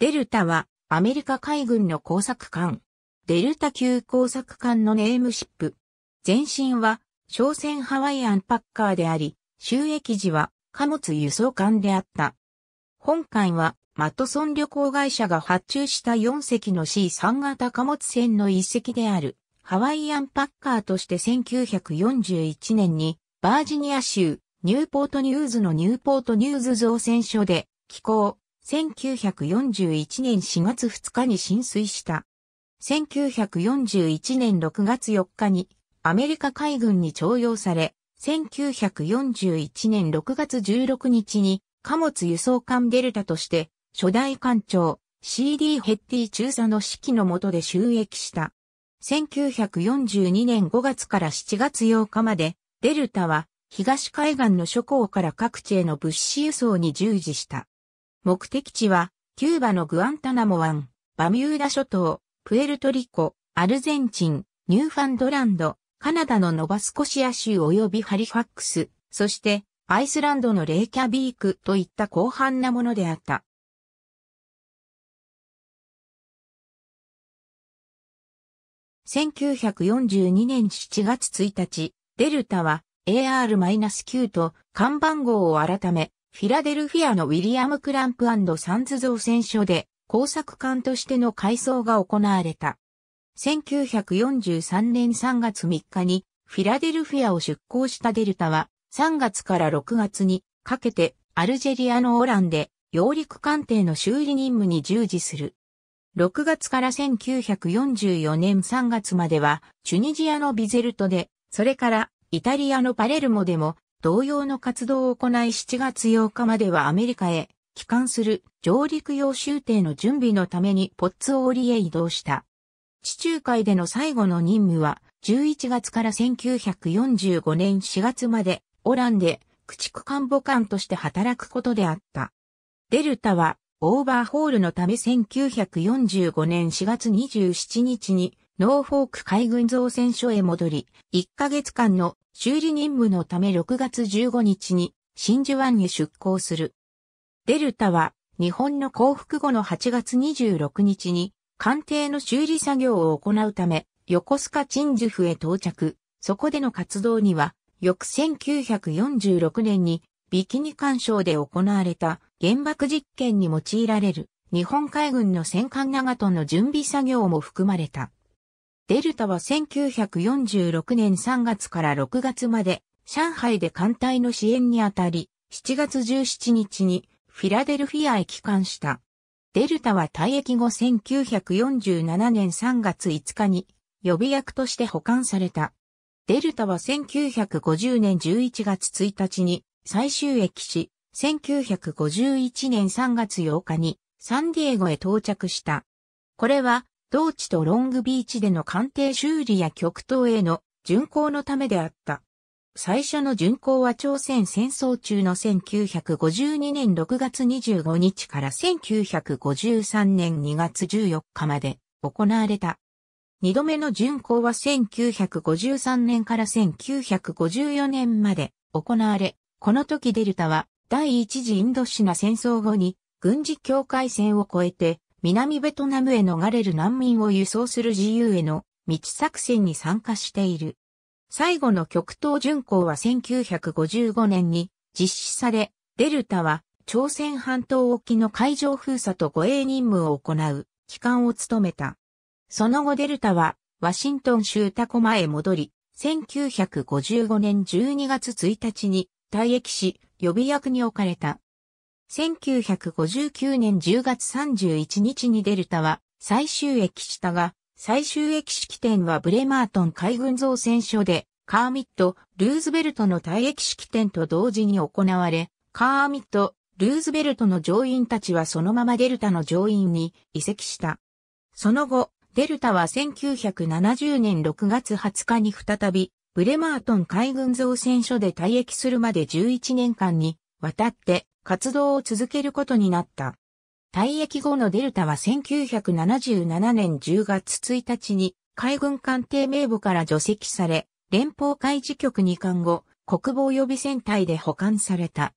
デルタはアメリカ海軍の工作艦。デルタ級工作艦のネームシップ。前身は商船ハワイアンパッカーであり、収益時は貨物輸送艦であった。本艦はマトソン旅行会社が発注した4隻の C3 型貨物船の一隻であるハワイアンパッカーとして1941年にバージニア州ニューポートニューズのニューポートニューズ造船所で寄港、1941年4月2日に浸水した。1941年6月4日にアメリカ海軍に徴用され、1941年6月16日に貨物輸送艦デルタとして初代艦長 CD ヘッティ中佐の指揮の下で収益した。1942年5月から7月8日までデルタは東海岸の諸港から各地への物資輸送に従事した。目的地は、キューバのグアンタナモ湾、バミューダ諸島、プエルトリコ、アルゼンチン、ニューファンドランド、カナダのノバスコシア州及びハリファックス、そしてアイスランドのレイキャビークといった広範なものであった。1942年7月1日、デルタは AR-9 と看板号を改め、フィラデルフィアのウィリアム・クランプサンズ造船所で工作艦としての改装が行われた。1943年3月3日にフィラデルフィアを出港したデルタは3月から6月にかけてアルジェリアのオランで揚陸艦艇の修理任務に従事する。6月から1944年3月まではチュニジアのビゼルトで、それからイタリアのパレルモでも同様の活動を行い7月8日まではアメリカへ帰還する上陸用集艇の準備のためにポッツオーリへ移動した。地中海での最後の任務は11月から1945年4月までオランで駆逐艦母艦として働くことであった。デルタはオーバーホールのため1945年4月27日にノーフォーク海軍造船所へ戻り、1ヶ月間の修理任務のため6月15日に真珠湾に出港する。デルタは日本の降伏後の8月26日に艦艇の修理作業を行うため横須賀鎮守府へ到着。そこでの活動には翌1946年にビキニ干渉で行われた原爆実験に用いられる日本海軍の戦艦長との準備作業も含まれた。デルタは1946年3月から6月まで上海で艦隊の支援にあたり、7月17日にフィラデルフィアへ帰還した。デルタは退役後1947年3月5日に予備役として保管された。デルタは1950年11月1日に最終駅し、1951年3月8日にサンディエゴへ到着した。これは同地とロングビーチでの艦艇修理や極東への巡航のためであった。最初の巡航は朝鮮戦争中の1952年6月25日から1953年2月14日まで行われた。二度目の巡航は1953年から1954年まで行われ、この時デルタは第一次インドシナ戦争後に軍事境界線を越えて南ベトナムへ逃れる難民を輸送する自由への道作戦に参加している。最後の極東巡航は1955年に実施され、デルタは朝鮮半島沖の海上封鎖と護衛任務を行う機関を務めた。その後デルタはワシントン州タコマへ戻り、1955年12月1日に退役し予備役に置かれた。1959年10月31日にデルタは最終駅したが、最終駅式典はブレマートン海軍造船所で、カーミット・ルーズベルトの退役式典と同時に行われ、カーミット・ルーズベルトの乗員たちはそのままデルタの乗員に移籍した。その後、デルタは1970年6月20日に再び、ブレマートン海軍造船所で退役するまで11年間にわたって活動を続けることになった。退役後のデルタは1977年10月1日に海軍艦艇名簿から除籍され、連邦海事局2艦後、国防予備戦隊で保管された。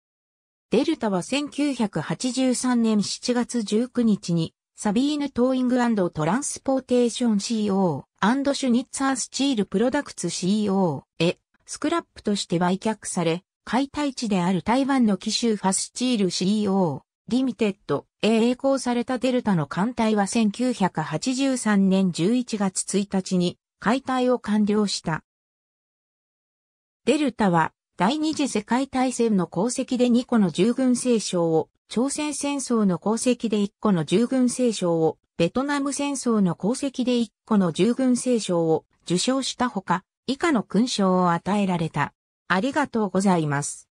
デルタは1983年7月19日にサビーヌトーイングトランスポーテーション CO& シュニッツァースチールプロダクツ CO へスクラップとして売却され、解体地である台湾の奇襲ファスチール CEO、リミテッド、へ栄光されたデルタの艦隊は1983年11月1日に解体を完了した。デルタは第二次世界大戦の功績で2個の従軍聖章を、朝鮮戦争の功績で1個の従軍聖章を、ベトナム戦争の功績で1個の従軍聖章を受賞したほか、以下の勲章を与えられた。ありがとうございます。